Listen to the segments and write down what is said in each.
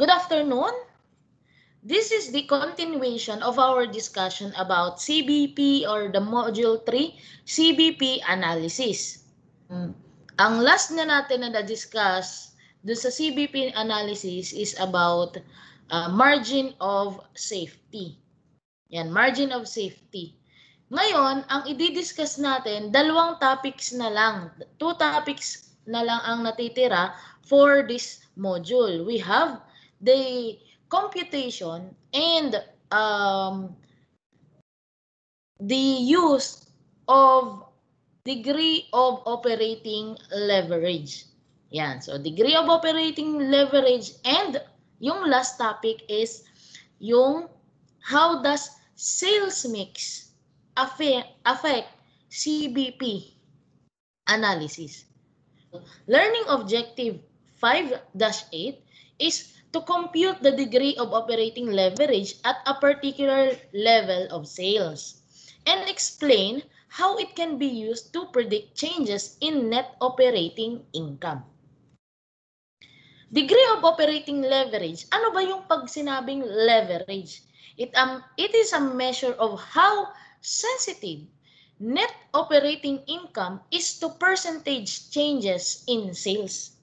good afternoon. This is the continuation of our discussion about CBP or the Module 3 CBP analysis. Hmm. Ang last na natin na na-discuss doon sa CBP analysis is about uh, margin of safety. Yan, margin of safety. Ngayon, ang i-discuss natin, dalawang topics na lang. Two topics na lang ang natitira for this module. We have the computation and um, the use of degree of operating leverage. Yan. So, degree of operating leverage and yung last topic is yung how does sales mix affect, affect CBP analysis. Learning objective 5-8 is to compute the degree of operating leverage at a particular level of sales and explain how it can be used to predict changes in net operating income. Degree of operating leverage. Ano ba yung pag sinabing leverage? It, um, it is a measure of how sensitive net operating income is to percentage changes in sales.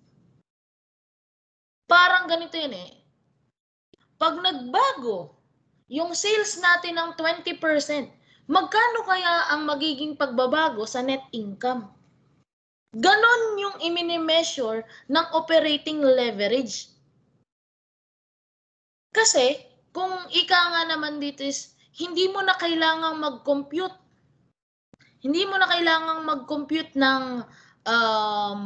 Parang ganito yun eh. Pag nagbago yung sales natin ng 20%, magkano kaya ang magiging pagbabago sa net income? Ganon yung imini-measure ng operating leverage. Kasi kung ika nga naman dito is hindi mo na kailangang mag-compute. Hindi mo na kailangang mag-compute ng um,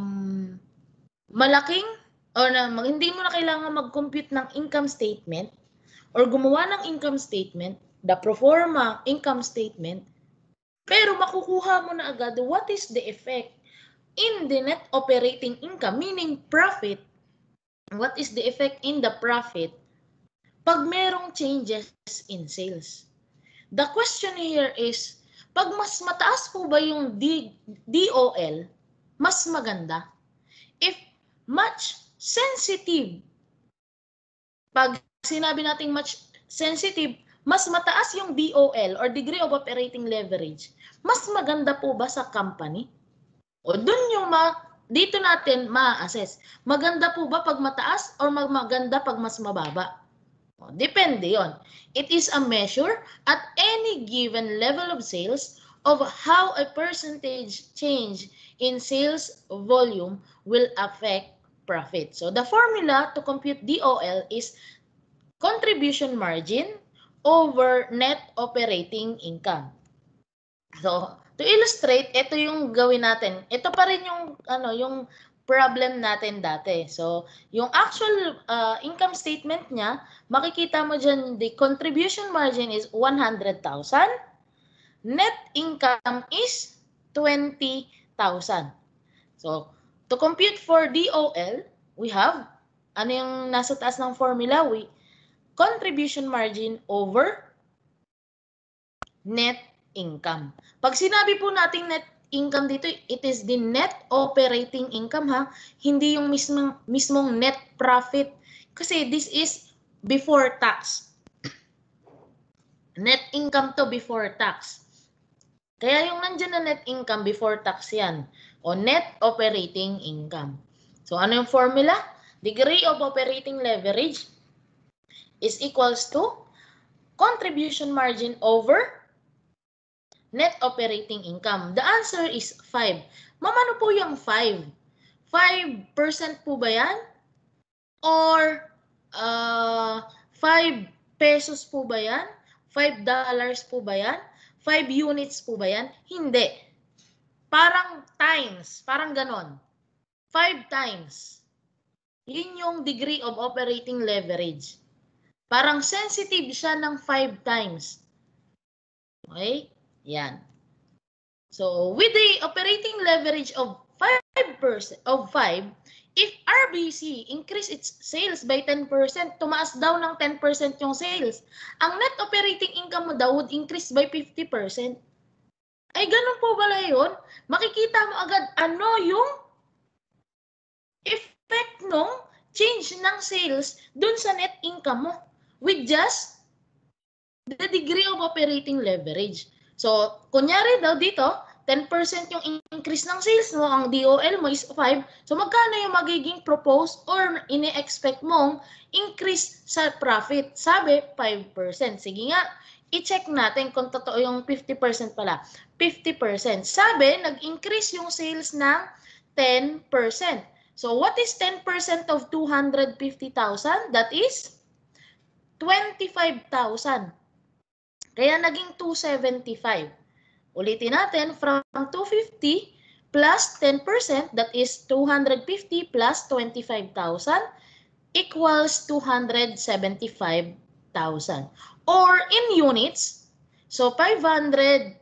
malaking or na mag, hindi mo na kailangan mag-compute ng income statement or gumawa ng income statement, the proforma income statement, pero makukuha mo na agad what is the effect in the net operating income, meaning profit, what is the effect in the profit pag merong changes in sales. The question here is, pag mas mataas po ba yung D DOL, mas maganda? If much sensitive. Pag sinabi nating much sensitive, mas mataas yung DOL or degree of operating leverage. Mas maganda po ba sa company? O dun yung ma dito natin ma-assess. Maganda po ba pag mataas or mag maganda pag mas mababa? O, depende yon. It is a measure at any given level of sales of how a percentage change in sales volume will affect profit. So the formula to compute DOL is contribution margin over net operating income. So to illustrate, ito yung gawin natin. Ito pa rin yung ano, yung problem natin dati. So, yung actual uh, income statement niya, makikita mo diyan the contribution margin is 100,000. Net income is 20,000. So, To compute for DOL, we have, ano yung nasa taas ng formula? We, contribution margin over net income. Pag sinabi po nating net income dito, it is the net operating income ha, hindi yung mismong, mismong net profit. Kasi this is before tax. Net income to before tax. Kaya yung nandyan na net income before tax yan o net operating income. So ano yung formula? Degree of operating leverage is equals to contribution margin over net operating income. The answer is 5. Ma'am, ano po yung 5? 5% po ba yan? Or uh, 5 pesos po ba yan? 5 dollars po ba yan? 5 units po ba yan? Hindi. Parang times, parang ganon. Five times. Yun yung degree of operating leverage. Parang sensitive siya ng five times. Okay? Yan. So, with the operating leverage of 5%, of 5, if RBC increase its sales by 10%, tumaas daw ng 10% yung sales, ang net operating income mo daw would increase by 50%. Ay, eh, ganun po pala yun. Makikita mo agad ano yung effect ng change ng sales dun sa net income mo with just the degree of operating leverage. So, kunyari daw dito, 10% yung increase ng sales mo, ang DOL mo is 5. So, magkano yung magiging proposed or ini-expect mong increase sa profit? Sabi, 5%. Sige nga, i-check natin kung totoo yung 50% pala. 50%. Sabi, nag-increase yung sales ng 10%. So what is 10% of 250,000? That is 25,000. Kaya naging 275. Ulitin natin, from 250 plus 10%, that is 250 plus 25,000 equals 275,000. Or in units, so 500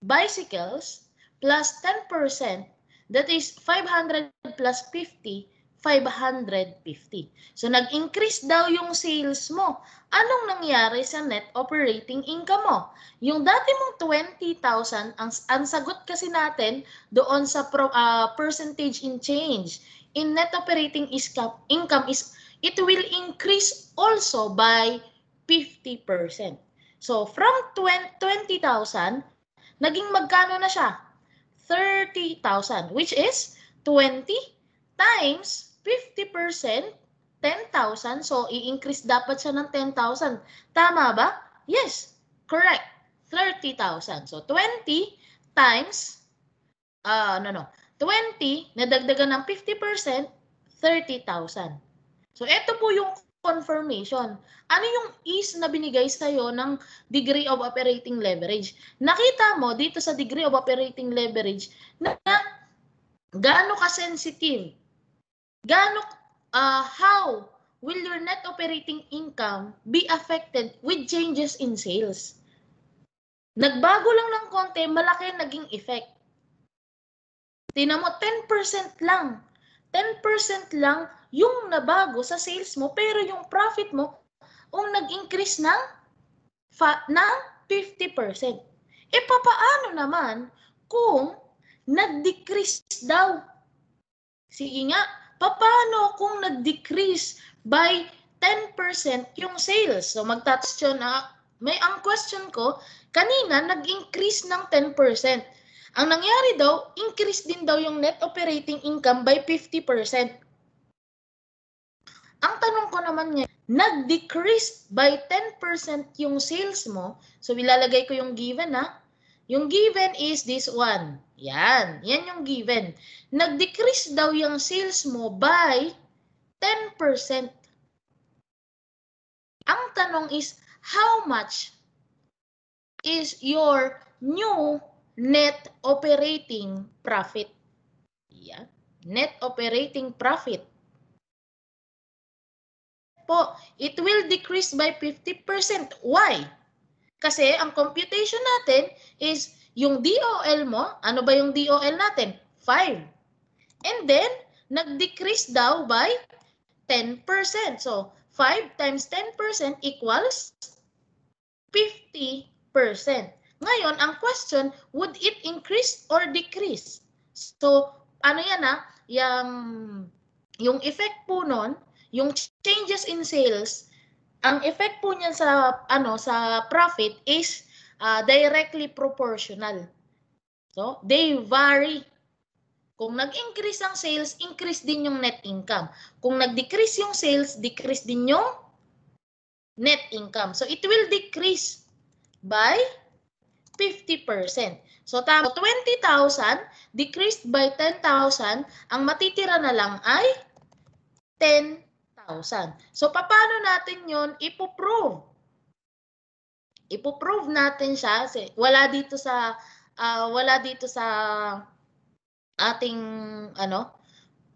bicycles plus 10%, that is 500 plus 50, 550. So nag-increase daw yung sales mo. Anong nangyari sa net operating income mo? Yung dati mong 20,000, ang, ang sagot kasi natin doon sa pro, uh, percentage in change in net operating income, is it will increase also by 50%. So from 20,000, Naging magkano na siya? 30,000 which is 20 times 50%, 10,000. So, i-increase dapat siya ng 10,000. Tama ba? Yes, correct. 30,000. So, 20 times, uh, no, no, 20, nadagdagan ng 50%, 30,000. So, ito po yung confirmation. Ano yung ease na binigay sa'yo ng degree of operating leverage? Nakita mo dito sa degree of operating leverage na, na gaano ka-sensitive, gaano, uh, how will your net operating income be affected with changes in sales? Nagbago lang ng konti, malaki naging effect. Tinan mo, 10% lang. 10% lang yung nabago sa sales mo pero yung profit mo um nag-increase ng fa, 50%. E papaano naman kung nag-decrease daw? Sige nga, paano kung nag-decrease by 10% yung sales? So magtatouch yun na, may ang question ko, kanina nag-increase ng 10%. Ang nangyari daw, increase din daw yung net operating income by 50%. Ang tanong ko naman ngayon, nag-decrease by 10% yung sales mo. So, ilalagay ko yung given ha. Yung given is this one. Yan. Yan yung given. Nag-decrease daw yung sales mo by 10%. Ang tanong is, how much is your new net operating profit? Yan. Net operating profit po, it will decrease by 50%. Why? Kasi ang computation natin is yung DOL mo, ano ba yung DOL natin? 5. And then, nag-decrease daw by 10%. So, 5 times 10% equals 50%. Ngayon, ang question, would it increase or decrease? So, ano yan ah? Yung, yung effect po nun, yung changes in sales, ang effect po niyan sa ano sa profit is uh, directly proportional. So, they vary. Kung nag-increase ang sales, increase din yung net income. Kung nag-decrease yung sales, decrease din yung net income. So, it will decrease by 50%. So, tama, 20,000 decreased by 10,000, ang matitira na lang ay 10,000. So, paano natin yun ipoprove? Ipoprove natin siya. Wala dito sa, uh, wala dito sa ating, ano,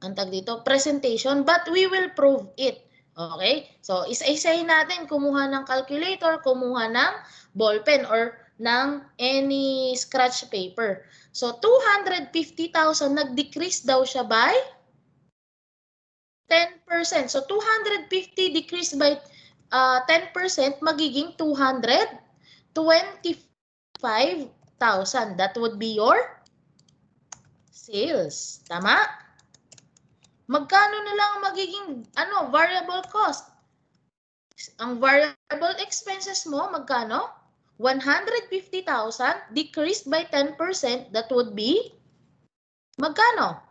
antag dito, presentation, but we will prove it. Okay? So, isa-isahin natin, kumuha ng calculator, kumuha ng ballpen or ng any scratch paper. So, 250,000, nag-decrease daw siya by 10%. So 250 decreased by uh, 10%, magiging 225,000. That would be your sales. Tama? Magkano na lang magiging ano, variable cost? Ang variable expenses mo, magkano? 150,000 decreased by 10%, that would be magkano?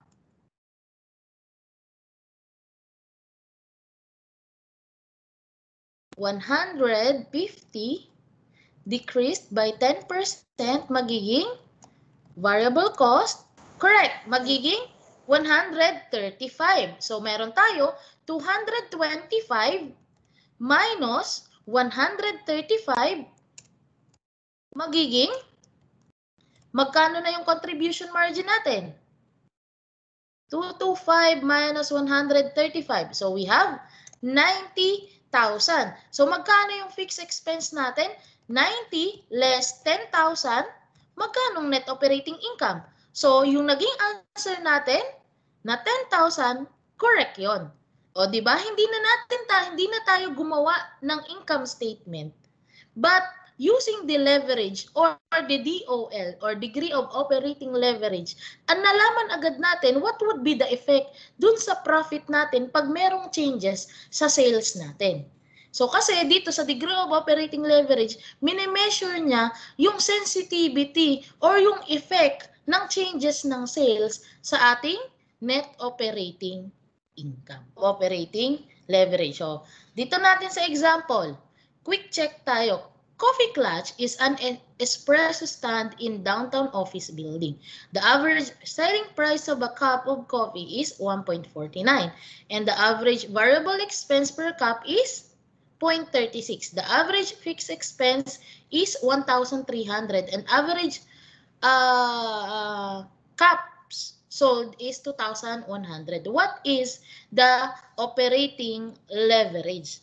150 decreased by 10% magiging variable cost. Correct, magiging 135. So meron tayo 225 minus 135 magiging magkano na yung contribution margin natin? 225 minus 135. So we have 90 So magkano yung fixed expense natin? 90 less 10,000. Magkano net operating income? So yung naging answer natin na 10,000, correct 'yon. O di ba? Hindi na natin ta hindi na tayo gumawa ng income statement. But using the leverage or the DOL or degree of operating leverage, ang nalaman agad natin what would be the effect dun sa profit natin pag merong changes sa sales natin. So kasi dito sa degree of operating leverage, minimeasure niya yung sensitivity or yung effect ng changes ng sales sa ating net operating income, operating leverage. So dito natin sa example, quick check tayo. Coffee Clutch is an espresso stand in downtown office building. The average selling price of a cup of coffee is 1.49 and the average variable expense per cup is 0.36. The average fixed expense is 1,300 and average uh, uh, cups sold is 2,100. What is the operating leverage?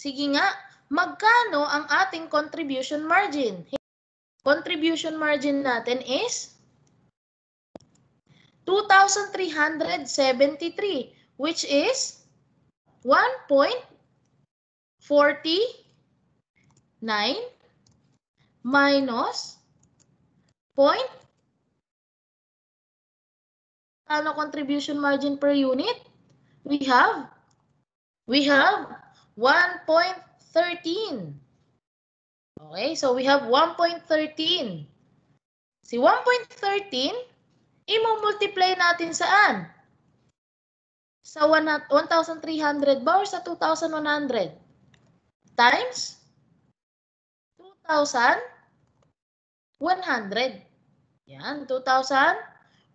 Sige nga, magkano ang ating contribution margin? Contribution margin natin is 2,373 which is 1.49 minus point ano contribution margin per unit? We have we have 1.49 1.13. Okay, so we have 1.13. Si 1.13, i-multiply natin saan? Sa 1,300 ba or sa 2,100? Times 2,100. Yan, 2,100.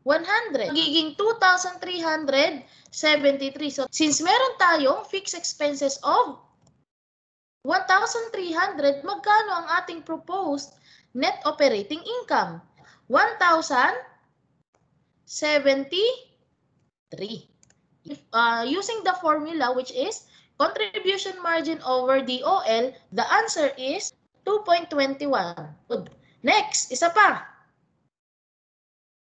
100. Magiging 2,373. So, since meron tayong fixed expenses of 1,300, magkano ang ating proposed net operating income? 1,073. Uh, using the formula which is contribution margin over DOL, the answer is 2.21. Next, isa pa.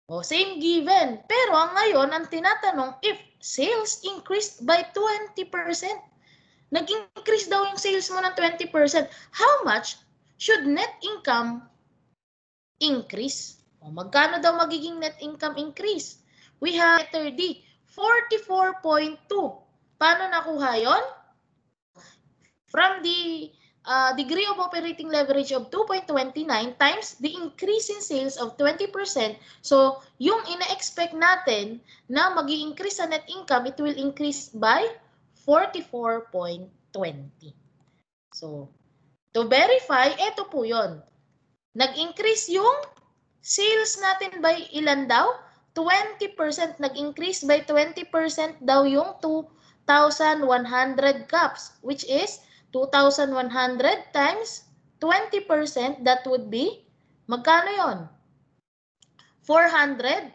O, oh, same given. Pero ang ngayon, ang tinatanong, if sales increased by 20%, nag-increase daw yung sales mo ng 20%. How much should net income increase? O magkano daw magiging net income increase? We have letter D, 44.2. Paano nakuha yon? From the uh, degree of operating leverage of 2.29 times the increase in sales of 20%. So, yung ina-expect natin na mag increase sa net income, it will increase by 44.20. So, to verify, ito po yon. Nag-increase yung sales natin by ilan daw? 20%. Nag-increase by 20% daw yung 2,100 cups, which is 2,100 times 20%, that would be, magkano yon? 420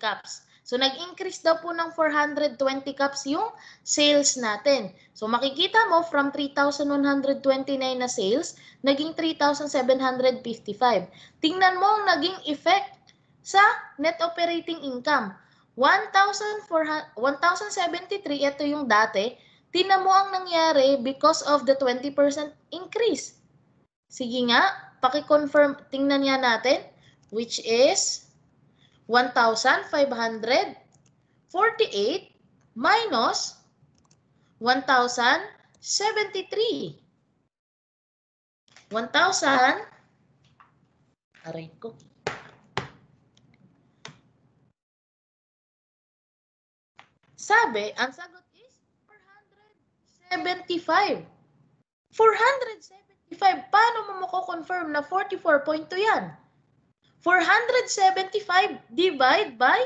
cups. So, nag-increase daw po ng 420 cups yung sales natin. So, makikita mo from 3,129 na sales, naging 3,755. Tingnan mo ang naging effect sa net operating income. 1,073, ito yung dati, tinan mo ang nangyari because of the 20% increase. Sige nga, paki-confirm, tingnan niya natin, which is 1,548 minus 1,073. 1,000, aray ko. Sabi, ang sagot is 475. 475, paano mo mako-confirm na 44.2 yan? 475 divide by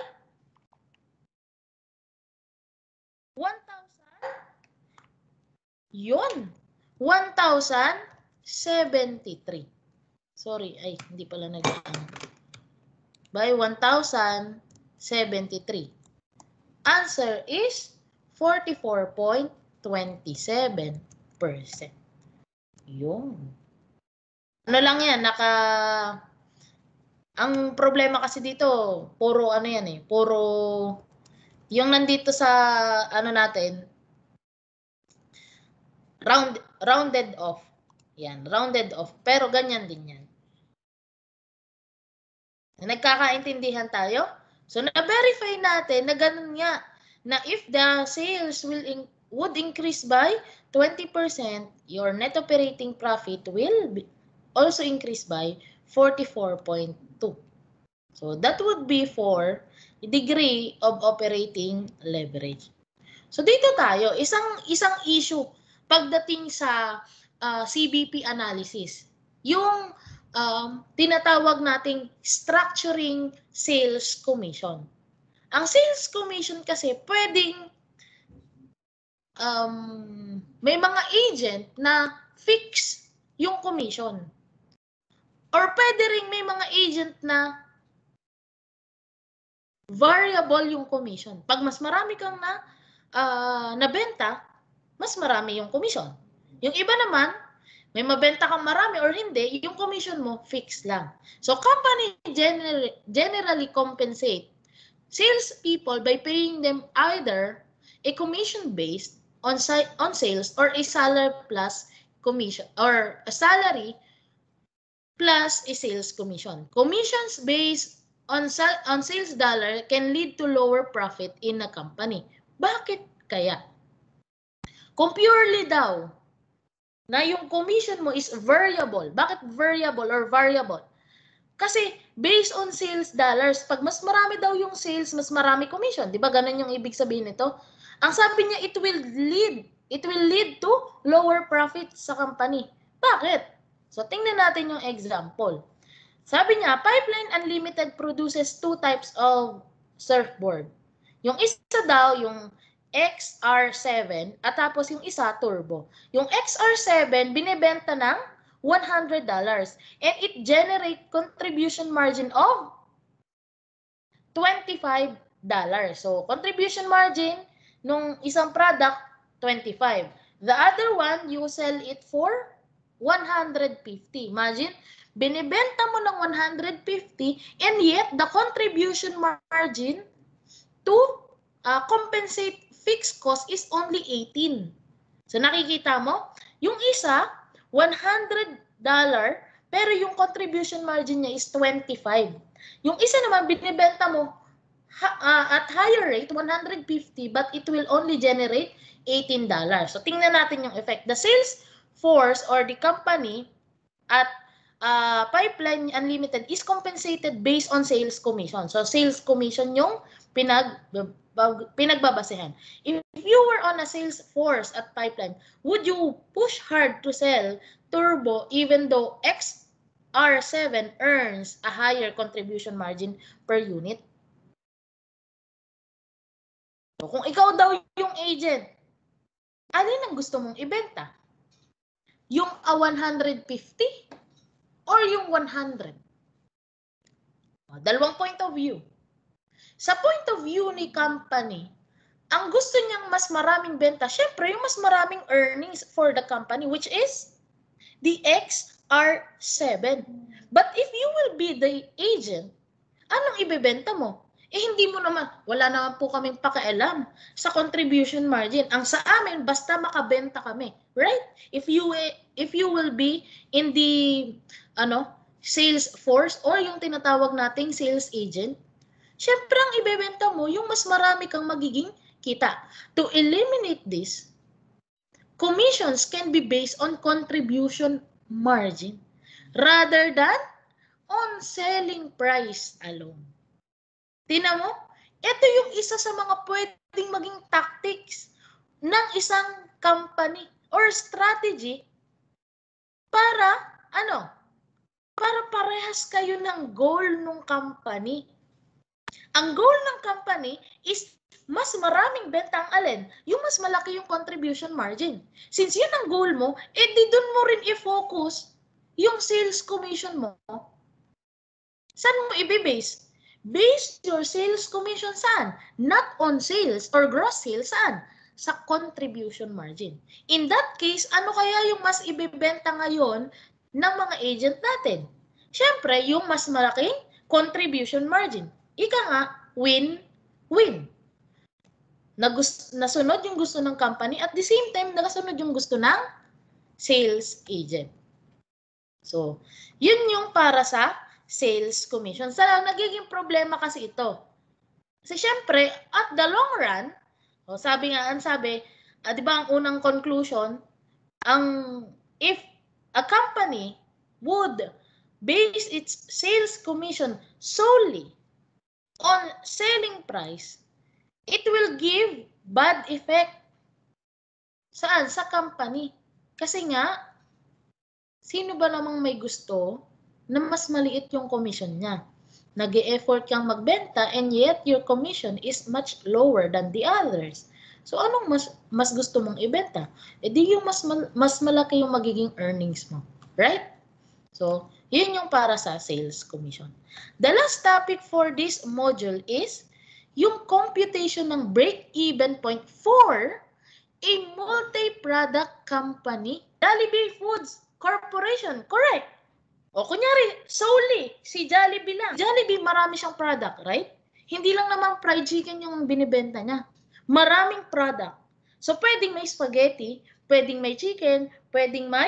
1,000. Yun. 1,073. Sorry, ay, hindi pala nag By 1,073. Answer is 44.27%. Yun. Ano lang yan, naka ang problema kasi dito, puro ano yan eh, puro yung nandito sa ano natin round rounded off. Yan, rounded off. Pero ganyan din yan. Nagkakaintindihan tayo? So na-verify natin na ganun nga na if the sales will in would increase by 20%, your net operating profit will also increase by 44.2. So that would be for degree of operating leverage. So dito tayo, isang isang issue pagdating sa uh, ah, CBP analysis. Yung um, tinatawag nating structuring sales commission. Ang sales commission kasi pwedeng um, may mga agent na fix yung commission. Or pwede rin may mga agent na variable yung commission. Pag mas marami kang na uh, nabenta, mas marami yung commission. Yung iba naman, may mabenta kang marami or hindi, yung commission mo fixed lang. So company generally, generally compensate sales people by paying them either a commission based on on sales or a salary plus commission or a salary plus a sales commission. Commissions based on, on sales dollar can lead to lower profit in a company. Bakit kaya? Kung purely daw na yung commission mo is variable. Bakit variable or variable? Kasi based on sales dollars, pag mas marami daw yung sales, mas marami commission. Di ba ganun yung ibig sabihin nito? Ang sabi niya, it will lead, it will lead to lower profit sa company. Bakit? So, tingnan natin yung example. Sabi niya, Pipeline Unlimited produces two types of surfboard. Yung isa daw, yung XR7, at tapos yung isa, turbo. Yung XR7, binibenta ng $100. And it generate contribution margin of $25. So, contribution margin nung isang product, 25. The other one, you sell it for 150. Imagine, binibenta mo ng 150 and yet the contribution margin to uh, compensate fixed cost is only 18. So nakikita mo, yung isa, $100, pero yung contribution margin niya is 25. Yung isa naman, binibenta mo ha, uh, at higher rate, 150, but it will only generate $18. So tingnan natin yung effect. The sales force or the company at uh, Pipeline Unlimited is compensated based on sales commission. So sales commission yung pinag pinagbabasehan. If you were on a sales force at Pipeline, would you push hard to sell Turbo even though XR7 earns a higher contribution margin per unit? So, kung ikaw daw yung agent, alin ang gusto mong ibenta? Yung a 150 or yung 100? O, ah, dalawang point of view. Sa point of view ni company, ang gusto niyang mas maraming benta, syempre yung mas maraming earnings for the company, which is the XR7. But if you will be the agent, anong ibebenta mo? Eh hindi mo naman, wala naman po kaming pakialam sa contribution margin. Ang sa amin, basta makabenta kami, right? If you if you will be in the ano, sales force or yung tinatawag nating sales agent, syempre ang ibebenta mo yung mas marami kang magiging kita. To eliminate this, commissions can be based on contribution margin rather than on selling price alone. Tina mo, ito yung isa sa mga pwedeng maging tactics ng isang company or strategy para ano? Para parehas kayo ng goal ng company. Ang goal ng company is mas maraming benta ang alin, yung mas malaki yung contribution margin. Since yun ang goal mo, eh doon mo rin i-focus yung sales commission mo. Saan mo ibibase? Base your sales commission saan? Not on sales or gross sales saan? Sa contribution margin. In that case, ano kaya yung mas ibebenta ngayon ng mga agent natin? Siyempre, yung mas malaking contribution margin. Ika nga, win-win. Nasunod yung gusto ng company at the same time, nagasunod yung gusto ng sales agent. So, yun yung para sa sales commission. Sa nagiging problema kasi ito. Kasi syempre, at the long run, oh, sabi nga, ang sabi, uh, di ba ang unang conclusion, ang if a company would base its sales commission solely on selling price, it will give bad effect. Saan? Sa company. Kasi nga, sino ba namang may gusto na mas maliit yung commission niya. nag effort kang magbenta and yet your commission is much lower than the others. So anong mas mas gusto mong ibenta? E di yung mas mal, mas malaki yung magiging earnings mo, right? So, yun yung para sa sales commission. The last topic for this module is yung computation ng break-even point for a multi-product company, Jollibee Foods Corporation, correct? O oh, kunyari, solely si Jollibee lang. Jollibee marami siyang product, right? Hindi lang naman fried chicken yung binibenta niya. Maraming product. So pwedeng may spaghetti, pwedeng may chicken, pwedeng may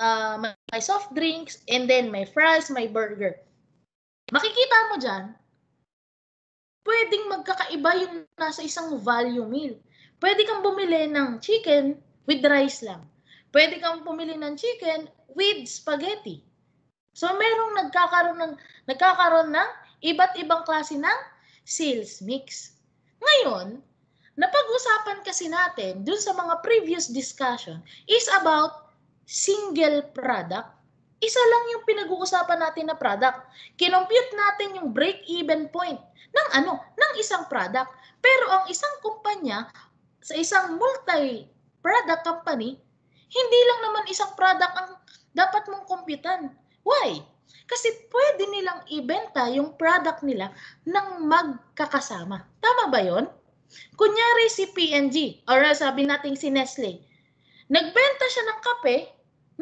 uh, may soft drinks, and then may fries, may burger. Makikita mo dyan, pwedeng magkakaiba yung nasa isang value meal. Pwede kang bumili ng chicken with rice lang. Pwede kang pumili ng chicken with spaghetti. So merong nagkakaroon ng nagkakaroon ng iba't ibang klase ng sales mix. Ngayon, napag-usapan kasi natin dun sa mga previous discussion is about single product. Isa lang yung pinag-uusapan natin na product. Kinompute natin yung break-even point ng ano, ng isang product. Pero ang isang kumpanya sa isang multi-product company, hindi lang naman isang product ang dapat mong kumpitan. Why? Kasi pwede nilang ibenta yung product nila ng magkakasama. Tama ba yon? Kunyari si P&G, or sabi natin si Nestle, nagbenta siya ng kape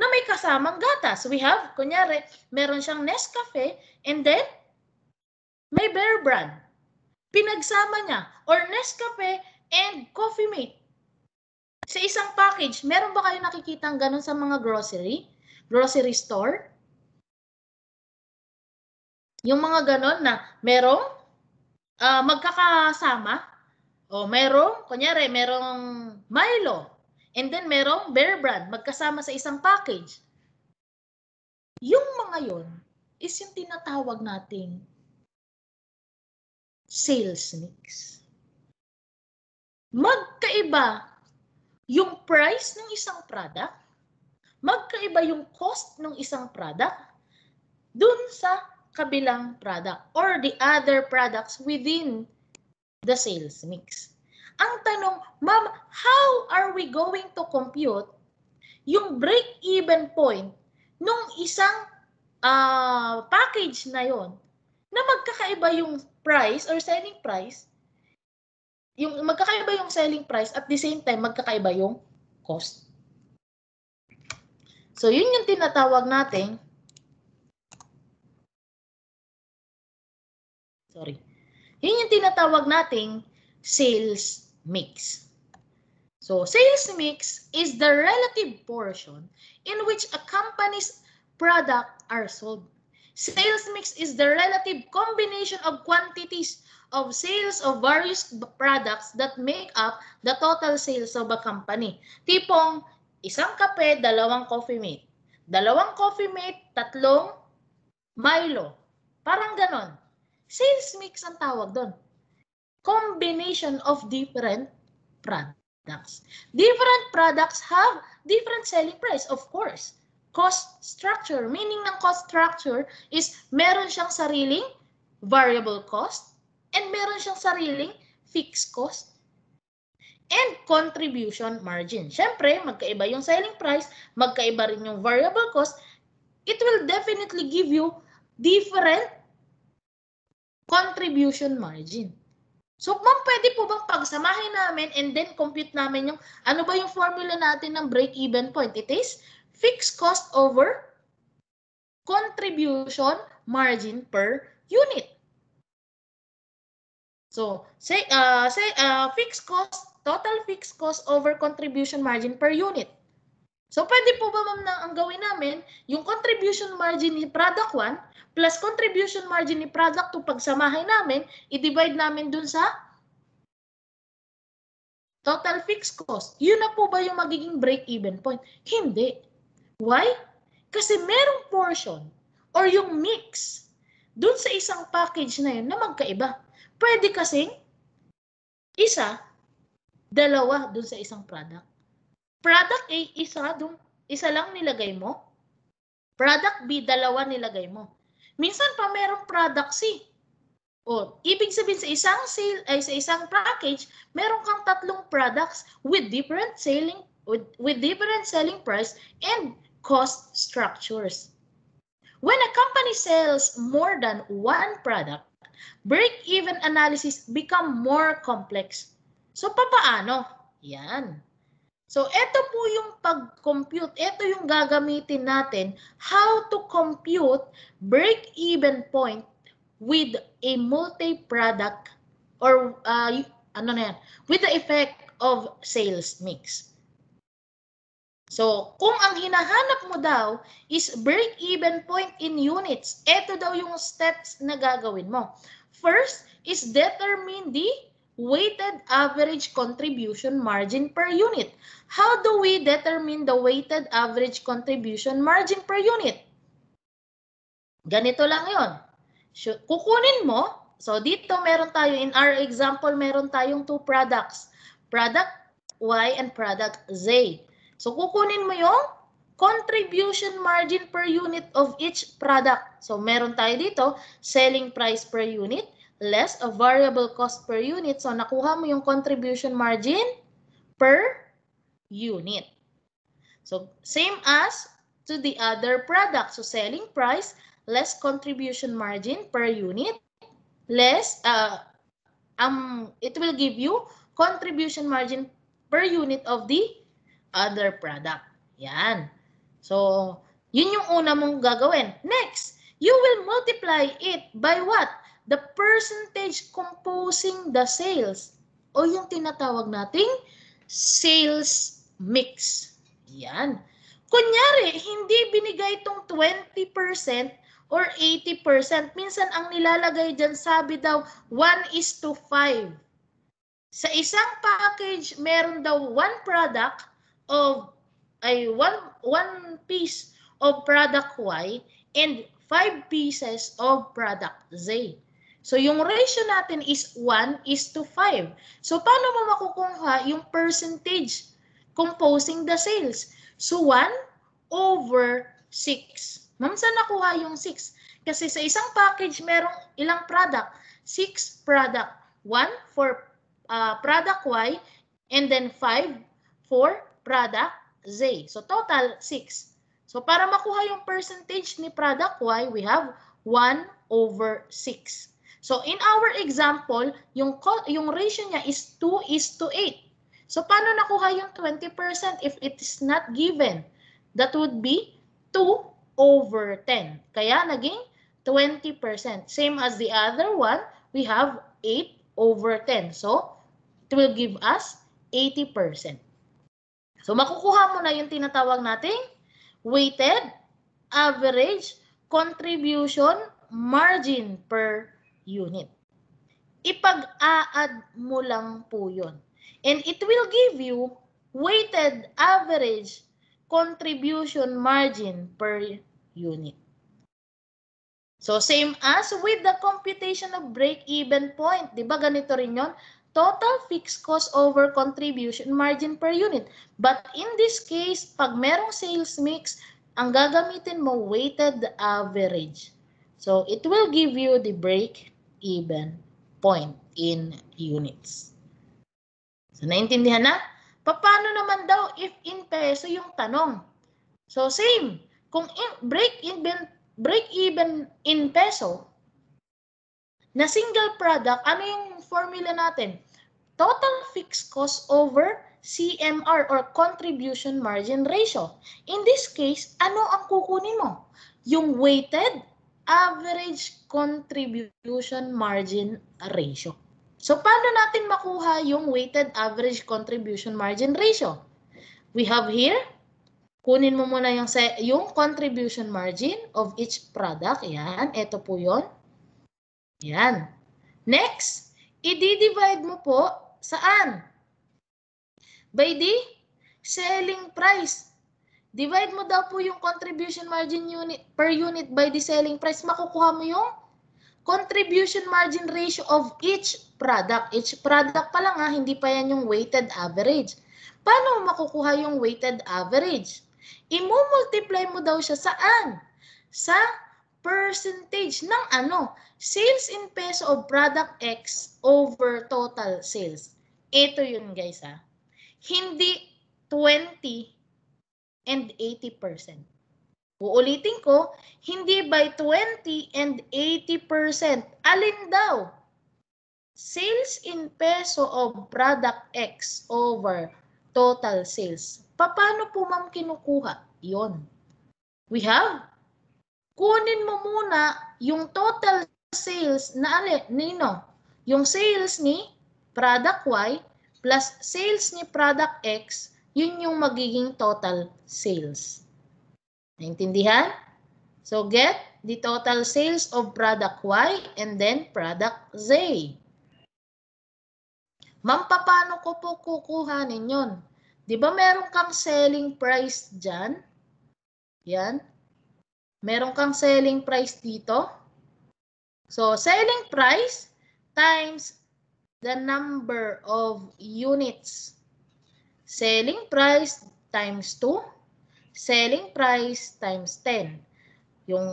na may kasamang gatas. We have, kunyari, meron siyang Nescafe and then may Bear Brand. Pinagsama niya, or Nescafe and Coffee Mate. Sa isang package, meron ba kayo nakikitang ganun sa mga grocery? Grocery store? Yung mga ganon na merong uh, magkakasama o merong, kunyari, merong Milo and then merong Bear Brand magkasama sa isang package. Yung mga yon is yung tinatawag nating sales mix. Magkaiba yung price ng isang product, magkaiba yung cost ng isang product dun sa kabilang product or the other products within the sales mix. Ang tanong, ma'am, how are we going to compute yung break-even point nung isang uh, package na yon na magkakaiba yung price or selling price, yung magkakaiba yung selling price at the same time magkakaiba yung cost. So yun yung tinatawag nating Sorry. Yun yung tinatawag nating sales mix. So, sales mix is the relative portion in which a company's product are sold. Sales mix is the relative combination of quantities of sales of various products that make up the total sales of a company. Tipong isang kape, dalawang coffee mate. Dalawang coffee mate, tatlong Milo. Parang ganon. Sales mix ang tawag doon. Combination of different products. Different products have different selling price, of course. Cost structure, meaning ng cost structure is meron siyang sariling variable cost and meron siyang sariling fixed cost and contribution margin. Siyempre, magkaiba yung selling price, magkaiba rin yung variable cost, it will definitely give you different contribution margin. So, ma'am, pwede po bang pagsamahin namin and then compute namin yung ano ba yung formula natin ng break-even point? It is fixed cost over contribution margin per unit. So, say, uh, say uh, fixed cost, total fixed cost over contribution margin per unit. So, pwede po ba, ma'am, na ang gawin namin, yung contribution margin ni product 1 plus contribution margin ni product 2 pagsamahin namin, i-divide namin dun sa total fixed cost. Yun na po ba yung magiging break-even point? Hindi. Why? Kasi merong portion or yung mix dun sa isang package na yun na magkaiba. Pwede kasing isa, dalawa dun sa isang product. Product A, isa, dum, isa lang nilagay mo. Product B, dalawa nilagay mo. Minsan pa mayroong product C. O, ibig sabihin sa isang sale ay sa isang package, meron kang tatlong products with different selling with, with different selling price and cost structures. When a company sells more than one product, break-even analysis become more complex. So papaano? Yan. So, ito po yung pag-compute. Ito yung gagamitin natin. How to compute break-even point with a multi-product or uh, ano na yan, with the effect of sales mix. So, kung ang hinahanap mo daw is break-even point in units, ito daw yung steps na gagawin mo. First is determine the weighted average contribution margin per unit. How do we determine the weighted average contribution margin per unit? Ganito lang yon. Kukunin mo, so dito meron tayo, in our example, meron tayong two products. Product Y and product Z. So kukunin mo yung contribution margin per unit of each product. So meron tayo dito, selling price per unit, less a variable cost per unit. So, nakuha mo yung contribution margin per unit. So, same as to the other product. So, selling price, less contribution margin per unit, less, uh, um, it will give you contribution margin per unit of the other product. Yan. So, yun yung una mong gagawin. Next, you will multiply it by what? the percentage composing the sales o yung tinatawag nating sales mix. Yan. Kunyari, hindi binigay itong 20% or 80%. Minsan ang nilalagay dyan, sabi daw, 1 is to 5. Sa isang package, meron daw one product of, ay, one, one piece of product Y and 5 pieces of product Z. So, yung ratio natin is 1 is to 5. So, paano mo makukuha yung percentage composing the sales? So, 1 over 6. Ma'am, saan nakuha yung 6? Kasi sa isang package, merong ilang product. 6 product. 1 for uh, product Y and then 5 for product Z. So, total 6. So, para makuha yung percentage ni product Y, we have 1 over 6. So in our example, yung, yung ratio niya is 2 is to 8. So paano nakuha yung 20% if it is not given? That would be 2 over 10. Kaya naging 20%. Same as the other one, we have 8 over 10. So it will give us 80%. So makukuha mo na yung tinatawag nating weighted average contribution margin per unit. Ipag-aad mo lang po yun. And it will give you weighted average contribution margin per unit. So same as with the computation of break-even point, 'di ba ganito rin 'yon? Total fixed cost over contribution margin per unit. But in this case, pag merong sales mix, ang gagamitin mo weighted average. So it will give you the break even point in units. So, naintindihan na? Paano naman daw if in peso yung tanong? So, same. Kung in, break, even, break even in peso, na single product, ano yung formula natin? Total fixed cost over CMR or contribution margin ratio. In this case, ano ang kukunin mo? Yung weighted average contribution margin ratio. So paano natin makuha yung weighted average contribution margin ratio? We have here, kunin mo muna yung, yung contribution margin of each product. Yan, ito po yon. Yan. Next, i-divide mo po saan? By the selling price. Divide mo daw po yung contribution margin unit per unit by the selling price. Makukuha mo yung contribution margin ratio of each product. Each product pa lang ha, hindi pa yan yung weighted average. Paano makukuha yung weighted average? I-multiply mo daw siya saan? Sa percentage ng ano? Sales in peso of product X over total sales. Ito yun guys ha. Hindi 20 and 80%. Uulitin ko, hindi by 20 and 80%. Alin daw? Sales in peso of product X over total sales. Paano po ma'am kinukuha? Yun. We have. Kunin mo muna yung total sales na alin, nino? Yung sales ni product Y plus sales ni product X yun yung magiging total sales. Naintindihan? So get the total sales of product Y and then product Z. Ma'am, paano ko po kukuhanin yun? Di ba meron kang selling price dyan? Yan. Meron kang selling price dito. So, selling price times the number of units selling price times 2, selling price times 10. Yung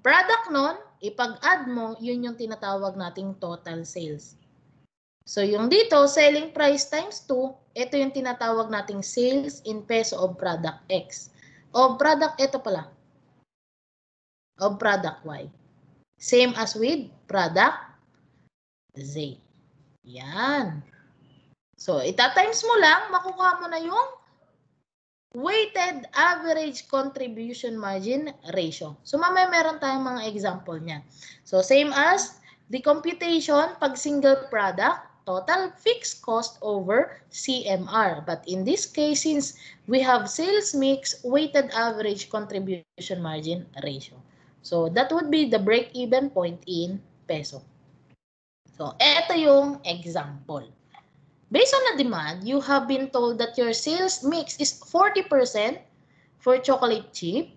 product nun, ipag-add mo, yun yung tinatawag nating total sales. So yung dito, selling price times 2, ito yung tinatawag nating sales in peso of product X. O product, ito pala. Of product Y. Same as with product Z. Yan. So, itatimes mo lang, makukuha mo na yung weighted average contribution margin ratio. So, mamaya meron tayong mga example niyan. So, same as the computation pag single product, total fixed cost over CMR. But in this case, since we have sales mix, weighted average contribution margin ratio. So, that would be the break-even point in peso. So, ito yung example. Based on the demand, you have been told that your sales mix is 40% for chocolate chip,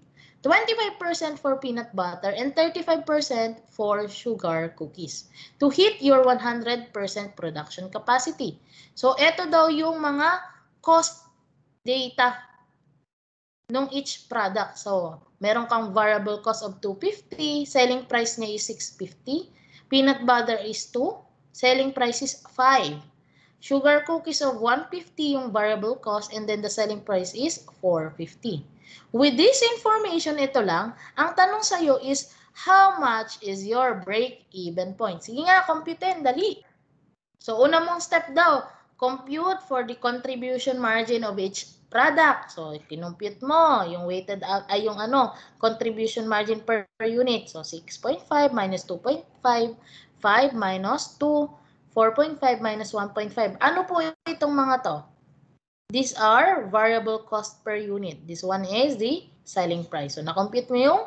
25% for peanut butter, and 35% for sugar cookies to hit your 100% production capacity. So, ito daw yung mga cost data nung each product. So, meron kang variable cost of 250, selling price niya is 650, peanut butter is 2, selling price is 5. Sugar cookies of 150 yung variable cost and then the selling price is 450. With this information, ito lang, ang tanong sa'yo is, how much is your break-even point? Sige nga, compute computein, dali. So, una mong step daw, compute for the contribution margin of each product. So, kinumpute mo yung weighted, ay ah, yung ano, contribution margin per unit. So, 6.5 minus 2.5, 5 minus 2, 4.5 minus 1.5. Ano po itong mga to? These are variable cost per unit. This one is the selling price. So, na-compute mo yung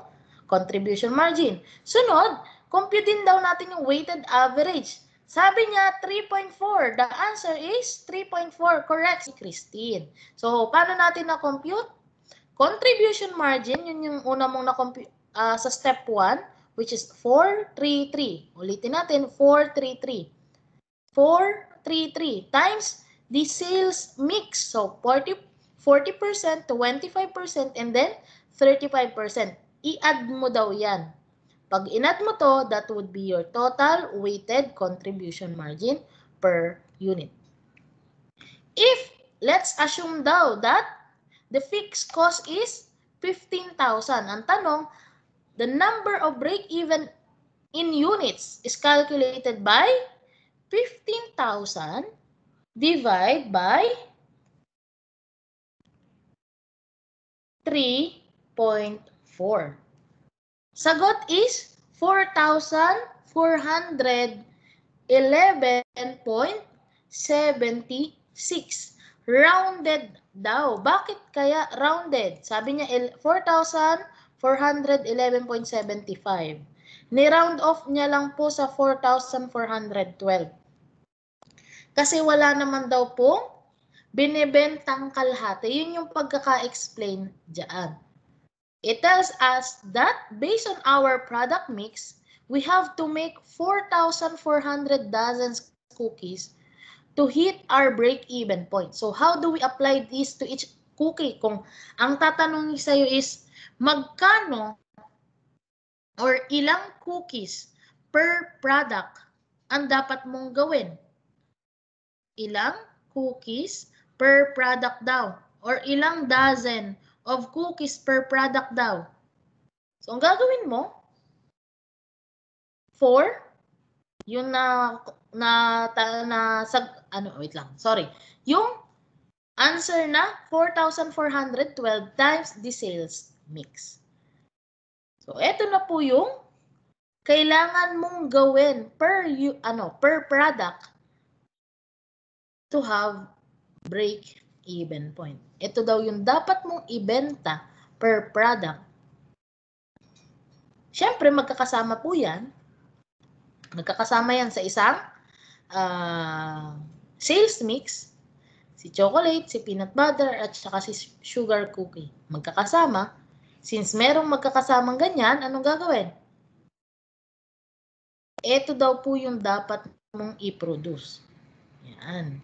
contribution margin. Sunod, compute din daw natin yung weighted average. Sabi niya, 3.4. The answer is 3.4. Correct, si Christine. So, paano natin na-compute? Contribution margin, yun yung una mong na-compute uh, ah, sa step 1, which is 433. Ulitin natin, 433. 433 times the sales mix. So 40 40%, 25%, and then 35%. I-add mo daw yan. Pag inad mo to, that would be your total weighted contribution margin per unit. If, let's assume daw that the fixed cost is 15,000. Ang tanong, the number of break-even in units is calculated by 15,000 divide by 3.4. Sagot is 4,411.76. Rounded daw. Bakit kaya rounded? Sabi niya 4,411.75. Ni-round off niya lang po sa 4,412. Kasi wala naman daw pong binibentang kalhati. Yun yung pagkaka-explain dyan. It tells us that based on our product mix, we have to make 4,400 dozens cookies to hit our break-even point. So how do we apply this to each cookie? Kung ang tatanungin sa'yo is, magkano or ilang cookies per product ang dapat mong gawin? ilang cookies per product daw or ilang dozen of cookies per product daw. So, ang gagawin mo, 4, yung na na ta, na sag ano wait lang sorry yung answer na 4412 times the sales mix so eto na po yung kailangan mong gawin per ano per product to have break-even point. Ito daw yung dapat mong ibenta per product. Siyempre, magkakasama po yan. Magkakasama yan sa isang uh, sales mix. Si chocolate, si peanut butter, at saka si sugar cookie. Magkakasama. Since merong magkakasamang ganyan, anong gagawin? Ito daw po yung dapat mong i-produce. Yan.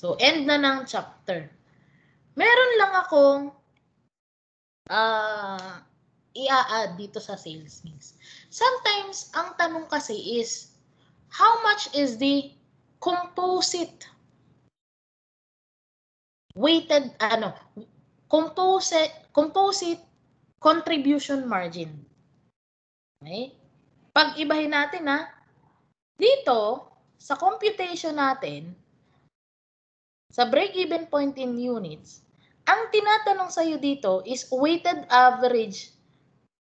So, end na ng chapter. Meron lang akong uh, ah, i-add dito sa sales mix. Sometimes, ang tanong kasi is, how much is the composite weighted, ano, composite, composite contribution margin? Okay? Pag ibahin natin, ha, dito, sa computation natin, sa break-even point in units, ang tinatanong sa'yo dito is weighted average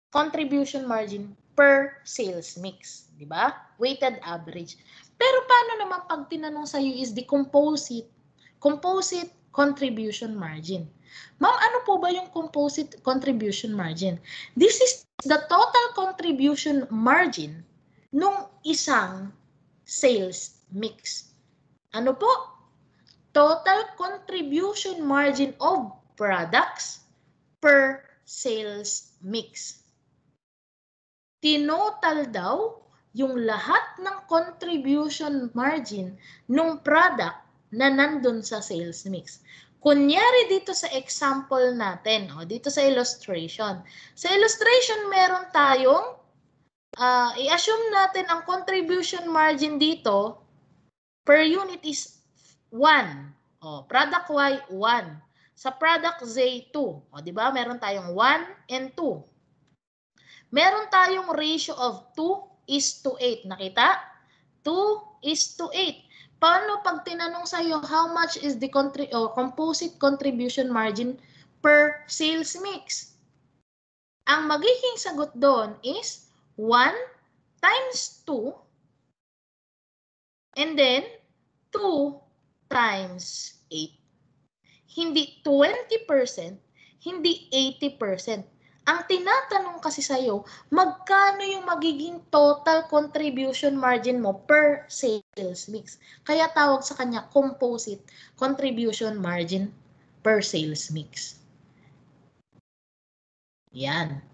contribution margin per sales mix. Di ba? Weighted average. Pero paano naman pag tinanong sa'yo is the composite, composite contribution margin. Ma'am, ano po ba yung composite contribution margin? This is the total contribution margin nung isang sales mix. Ano po? total contribution margin of products per sales mix. Tinotal daw yung lahat ng contribution margin ng product na nandun sa sales mix. Kunyari dito sa example natin, o, oh, dito sa illustration. Sa illustration, meron tayong, uh, i-assume natin ang contribution margin dito per unit is 1. O, product Y, 1. Sa product Z, 2. O, di ba? Meron tayong 1 and 2. Meron tayong ratio of 2 is to 8. Nakita? 2 is to 8. Paano pag tinanong sa iyo how much is the contri oh, composite contribution margin per sales mix? Ang magiging sagot doon is 1 times 2 and then 2 times 8. Hindi 20%, hindi 80%. Ang tinatanong kasi sa'yo, magkano yung magiging total contribution margin mo per sales mix? Kaya tawag sa kanya composite contribution margin per sales mix. Yan.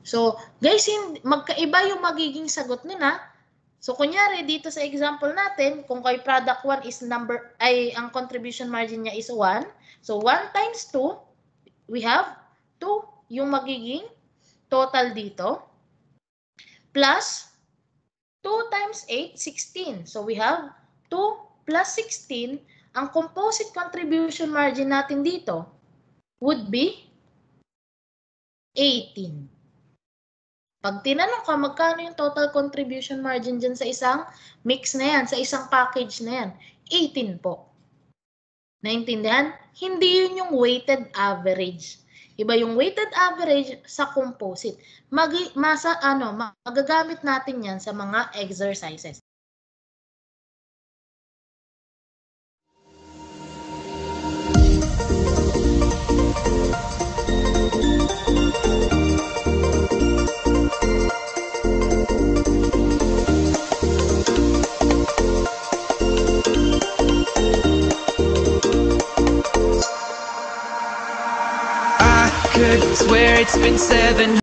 So, guys, magkaiba yung magiging sagot nun ha. So kunyari dito sa example natin, kung kay product 1 is number ay ang contribution margin niya is 1. So 1 times 2, we have 2 yung magiging total dito. Plus 2 times 8, 16. So we have 2 plus 16. Ang composite contribution margin natin dito would be 18. Pag tinanong ka, magkano yung total contribution margin dyan sa isang mix na yan, sa isang package na yan? 18 po. Naintindihan? Hindi yun yung weighted average. Iba yung weighted average sa composite. Mag masa, ano, magagamit natin yan sa mga exercises. Swear it's been seven